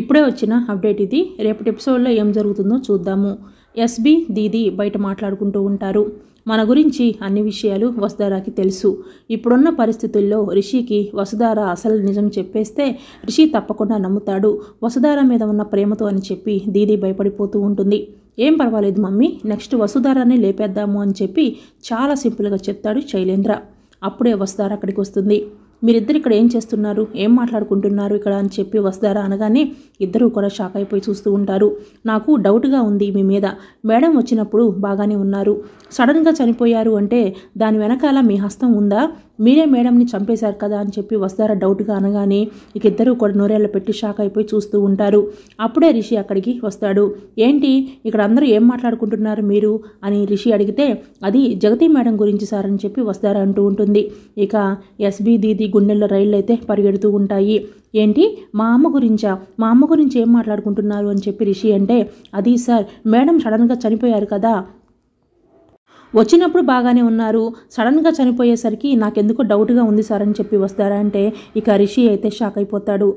ఇప్పుడే వచ్చిన అప్డేట్ ఇది రేపటి ఎపిసోడ్లో ఏం జరుగుతుందో చూద్దాము ఎస్బి దీది బయట మాట్లాడుకుంటూ ఉంటారు మన గురించి అన్ని విషయాలు వసుధారాకి తెలుసు ఇప్పుడున్న పరిస్థితుల్లో రిషికి వసుధార అసలు నిజం చెప్పేస్తే రిషి తప్పకుండా నమ్ముతాడు వసుధార మీద ఉన్న ప్రేమతో అని చెప్పి దీది భయపడిపోతూ ఉంటుంది ఏం పర్వాలేదు మమ్మీ నెక్స్ట్ వసుధారాన్ని లేపేద్దాము అని చెప్పి చాలా సింపుల్గా చెప్తాడు శైలేంద్ర అప్పుడే వసుధార అక్కడికి వస్తుంది మీరిద్దరు ఇక్కడ ఏం చేస్తున్నారు ఏం మాట్లాడుకుంటున్నారు ఇక్కడ అని చెప్పి వస్తారా అనగానే ఇద్దరూ కూడా షాక్ అయిపోయి చూస్తూ ఉంటారు నాకు డౌట్గా ఉంది మీ మీద మేడం వచ్చినప్పుడు బాగానే ఉన్నారు సడన్గా చనిపోయారు అంటే దాని వెనకాల మీ హస్తం ఉందా మీరే మేడంని చంపేశారు కదా అని చెప్పి వస్తారా డౌట్గా అనగానే ఇక ఇద్దరు కూడా నూరేళ్ళ పెట్టి షాక్ అయిపోయి చూస్తూ ఉంటారు అప్పుడే రిషి అక్కడికి వస్తాడు ఏంటి ఇక్కడ అందరూ ఏం మాట్లాడుకుంటున్నారు మీరు అని రిషి అడిగితే అది జగతి మేడం గురించి సార్ అని చెప్పి వస్తారా అంటూ ఉంటుంది ఇక ఎస్బి దీది గుండెల్లో రైళ్ళు అయితే పరిగెడుతూ ఉంటాయి ఏంటి మా అమ్మ గురించా మా అమ్మ గురించి ఏం మాట్లాడుకుంటున్నారు అని చెప్పి రిషి అంటే అది సార్ మేడం సడన్గా చనిపోయారు కదా వచ్చినప్పుడు బాగానే ఉన్నారు సడన్గా చనిపోయేసరికి నాకెందుకో డౌట్గా ఉంది సార్ అని చెప్పి వస్తారంటే ఇక రిషి అయితే షాక్ అయిపోతాడు